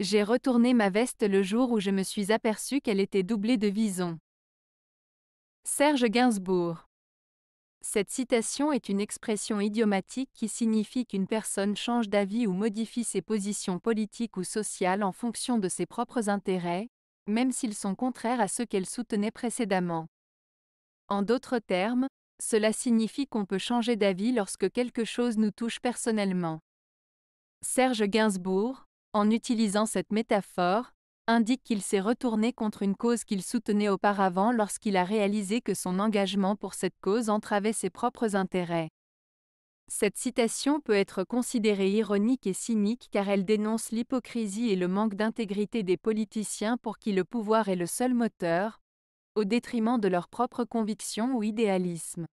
J'ai retourné ma veste le jour où je me suis aperçu qu'elle était doublée de visons. Serge Gainsbourg. Cette citation est une expression idiomatique qui signifie qu'une personne change d'avis ou modifie ses positions politiques ou sociales en fonction de ses propres intérêts, même s'ils sont contraires à ceux qu'elle soutenait précédemment. En d'autres termes, cela signifie qu'on peut changer d'avis lorsque quelque chose nous touche personnellement. Serge Gainsbourg, en utilisant cette métaphore, indique qu'il s'est retourné contre une cause qu'il soutenait auparavant lorsqu'il a réalisé que son engagement pour cette cause entravait ses propres intérêts. Cette citation peut être considérée ironique et cynique car elle dénonce l'hypocrisie et le manque d'intégrité des politiciens pour qui le pouvoir est le seul moteur, au détriment de leurs propres convictions ou idéalisme.